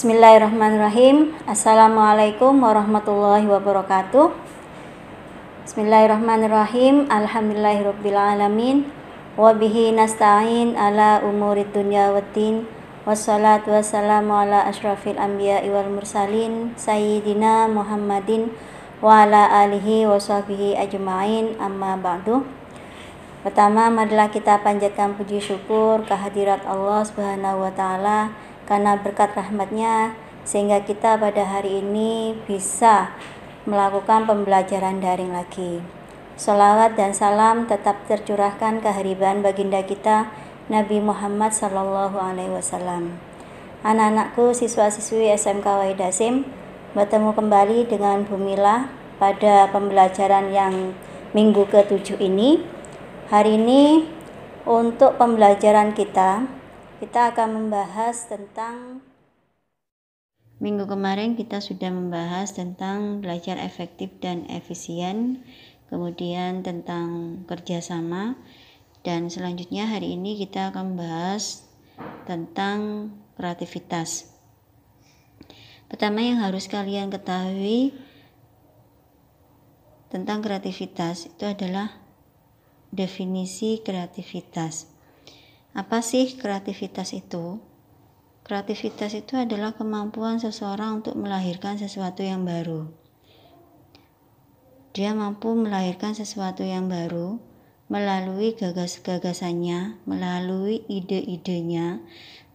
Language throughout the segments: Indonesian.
Bismillahirrahmanirrahim. Assalamualaikum warahmatullahi wabarakatuh. Bismillahirrahmanirrahim. Alhamdulillahirabbil Wabihi nasta'in ala umuri dunya waddin. Wassalatu wassalamu ala ashrafil anbiya wal mursalin sayyidina Muhammadin wa ala alihi wa sahbihi ajmain amma ba'du. Pertama, marilah kita panjatkan puji syukur kehadirat Allah Subhanahu wa taala karena berkat rahmatnya sehingga kita pada hari ini bisa melakukan pembelajaran daring lagi. Salawat dan salam tetap tercurahkan kehariban baginda kita Nabi Muhammad Sallallahu Alaihi Wasallam. Anak-anakku siswa-siswi SMK Waidasim bertemu kembali dengan Bumila pada pembelajaran yang minggu ke-7 ini. Hari ini untuk pembelajaran kita kita akan membahas tentang Minggu kemarin kita sudah membahas tentang belajar efektif dan efisien, kemudian tentang kerjasama, dan selanjutnya hari ini kita akan membahas tentang kreativitas. Pertama yang harus kalian ketahui tentang kreativitas itu adalah definisi kreativitas. Apa sih kreativitas itu? Kreativitas itu adalah kemampuan seseorang untuk melahirkan sesuatu yang baru. Dia mampu melahirkan sesuatu yang baru melalui gagas-gagasannya, melalui ide-idenya,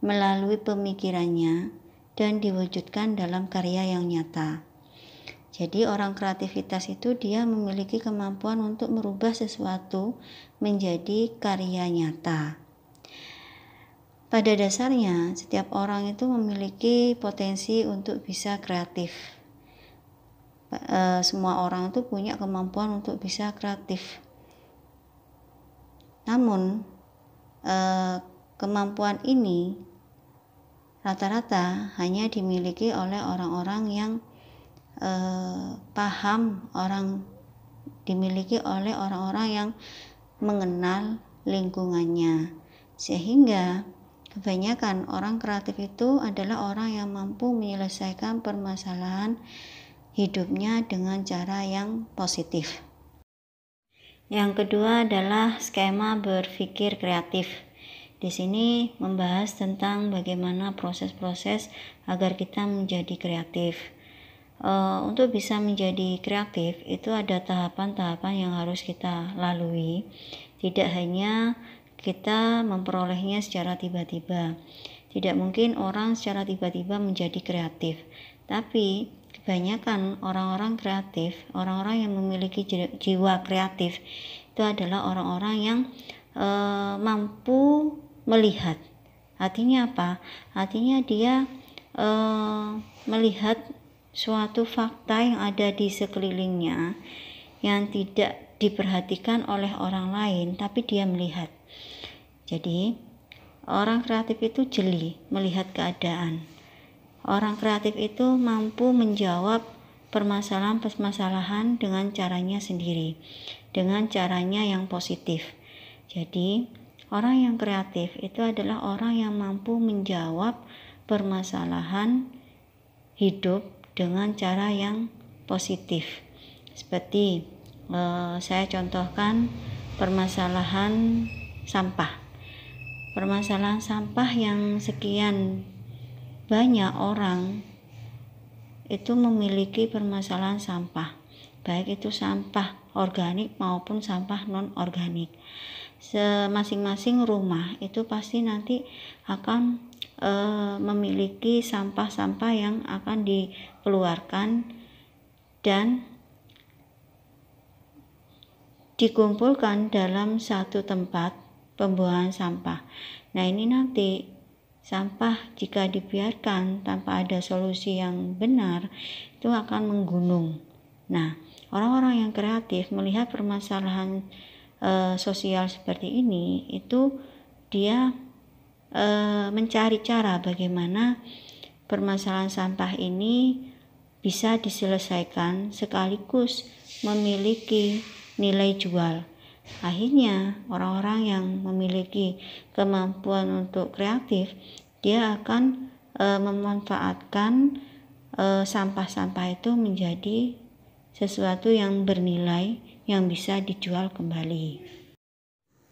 melalui pemikirannya, dan diwujudkan dalam karya yang nyata. Jadi orang kreativitas itu dia memiliki kemampuan untuk merubah sesuatu menjadi karya nyata. Pada dasarnya, setiap orang itu memiliki potensi untuk bisa kreatif. E, semua orang itu punya kemampuan untuk bisa kreatif. Namun, e, kemampuan ini rata-rata hanya dimiliki oleh orang-orang yang e, paham, orang dimiliki oleh orang-orang yang mengenal lingkungannya, sehingga Kebanyakan orang kreatif itu adalah orang yang mampu menyelesaikan permasalahan hidupnya dengan cara yang positif. Yang kedua adalah skema berpikir kreatif. Di sini membahas tentang bagaimana proses-proses agar kita menjadi kreatif. Uh, untuk bisa menjadi kreatif itu ada tahapan-tahapan yang harus kita lalui. Tidak hanya kita memperolehnya secara tiba-tiba. Tidak mungkin orang secara tiba-tiba menjadi kreatif, tapi kebanyakan orang-orang kreatif, orang-orang yang memiliki jiwa kreatif, itu adalah orang-orang yang e, mampu melihat. Artinya apa? Artinya dia e, melihat suatu fakta yang ada di sekelilingnya yang tidak diperhatikan oleh orang lain, tapi dia melihat. Jadi, orang kreatif itu jeli melihat keadaan. Orang kreatif itu mampu menjawab permasalahan-permasalahan dengan caranya sendiri, dengan caranya yang positif. Jadi, orang yang kreatif itu adalah orang yang mampu menjawab permasalahan hidup dengan cara yang positif, seperti Eh, saya contohkan permasalahan sampah permasalahan sampah yang sekian banyak orang itu memiliki permasalahan sampah baik itu sampah organik maupun sampah non organik masing-masing rumah itu pasti nanti akan e, memiliki sampah-sampah yang akan dikeluarkan dan dikumpulkan dalam satu tempat pembuangan sampah. Nah, ini nanti sampah jika dibiarkan tanpa ada solusi yang benar itu akan menggunung. Nah, orang-orang yang kreatif melihat permasalahan e, sosial seperti ini itu dia e, mencari cara bagaimana permasalahan sampah ini bisa diselesaikan sekaligus memiliki nilai jual. Akhirnya, orang-orang yang memiliki kemampuan untuk kreatif, dia akan e, memanfaatkan e, sampah-sampah e, itu menjadi sesuatu yang bernilai yang bisa dijual kembali.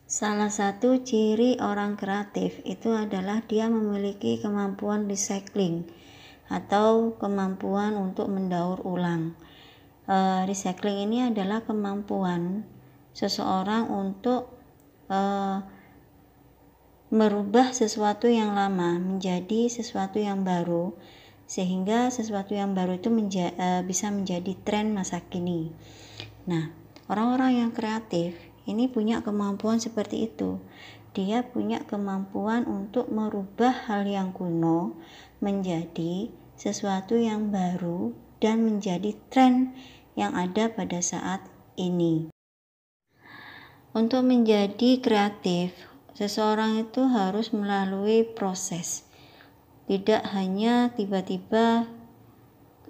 Salah satu ciri orang kreatif itu adalah dia memiliki kemampuan recycling atau kemampuan untuk mendaur ulang e, recycling ini adalah kemampuan seseorang untuk e, merubah sesuatu yang lama menjadi sesuatu yang baru sehingga sesuatu yang baru itu menja e, bisa menjadi tren masa kini. Nah, orang-orang yang kreatif ini punya kemampuan seperti itu. Dia punya kemampuan untuk merubah hal yang kuno menjadi sesuatu yang baru dan menjadi tren yang ada pada saat ini. Untuk menjadi kreatif, seseorang itu harus melalui proses. Tidak hanya tiba-tiba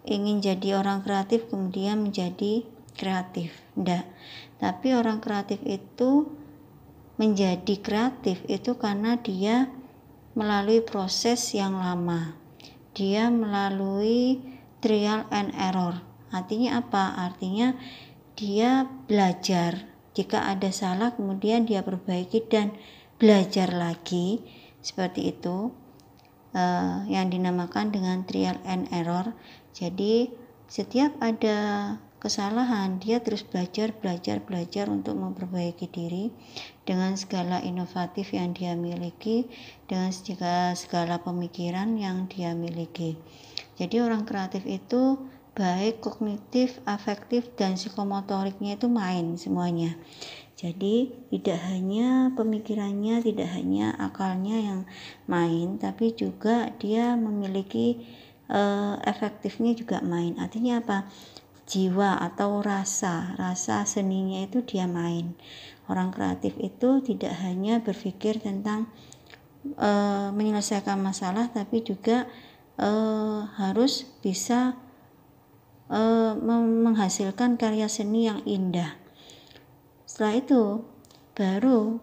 ingin jadi orang kreatif kemudian menjadi kreatif. Tidak. Tapi orang kreatif itu menjadi kreatif itu karena dia melalui proses yang lama. Dia melalui trial and error. Artinya apa? Artinya dia belajar. Jika ada salah kemudian dia perbaiki dan belajar lagi seperti itu. Uh, yang dinamakan dengan trial and error. Jadi setiap ada kesalahan, dia terus belajar, belajar, belajar untuk memperbaiki diri dengan segala inovatif yang dia miliki, dengan segala, segala pemikiran yang dia miliki. Jadi orang kreatif itu baik kognitif, afektif dan psikomotoriknya itu main semuanya. Jadi tidak hanya pemikirannya, tidak hanya akalnya yang main, tapi juga dia memiliki uh, efektifnya juga main. Artinya apa? Jiwa atau rasa, rasa seninya itu dia main. Orang kreatif itu tidak hanya berpikir tentang uh, menyelesaikan masalah, tapi juga uh, harus bisa uh, menghasilkan karya seni yang indah. Setelah itu baru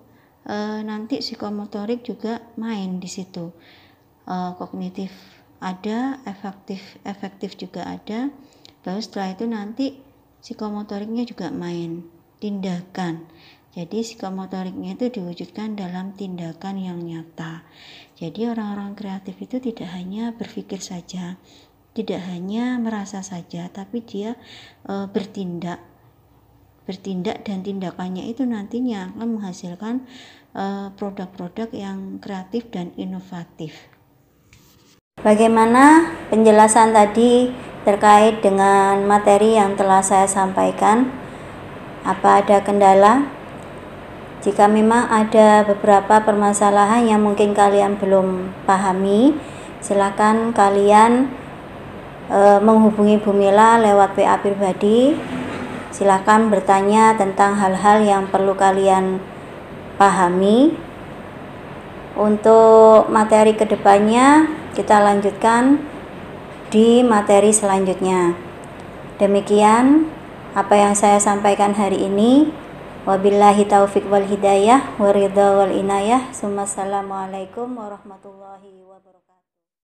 uh, nanti psikomotorik juga main di situ. Uh, kognitif ada, efektif efektif juga ada. Baru setelah itu nanti psikomotoriknya juga main tindakan. Jadi psikomotoriknya itu diwujudkan dalam tindakan yang nyata. Jadi orang-orang kreatif itu tidak hanya berpikir saja, tidak hanya merasa saja, tapi dia e, bertindak bertindak dan tindakannya itu nantinya akan menghasilkan e, produk-produk e, yang kreatif dan inovatif. Bagaimana penjelasan tadi terkait dengan materi yang telah saya sampaikan? Apa ada kendala? Jika memang ada beberapa permasalahan yang mungkin kalian belum pahami, silakan kalian e, menghubungi Bumila lewat WA pribadi. Silakan bertanya tentang hal-hal yang perlu kalian pahami. Untuk materi kedepannya, kita lanjutkan di materi selanjutnya. Demikian apa yang saya sampaikan hari ini. Wabillahi taufik wal hidayah, waridha wal inayah. Assalamualaikum warahmatullahi wabarakatuh.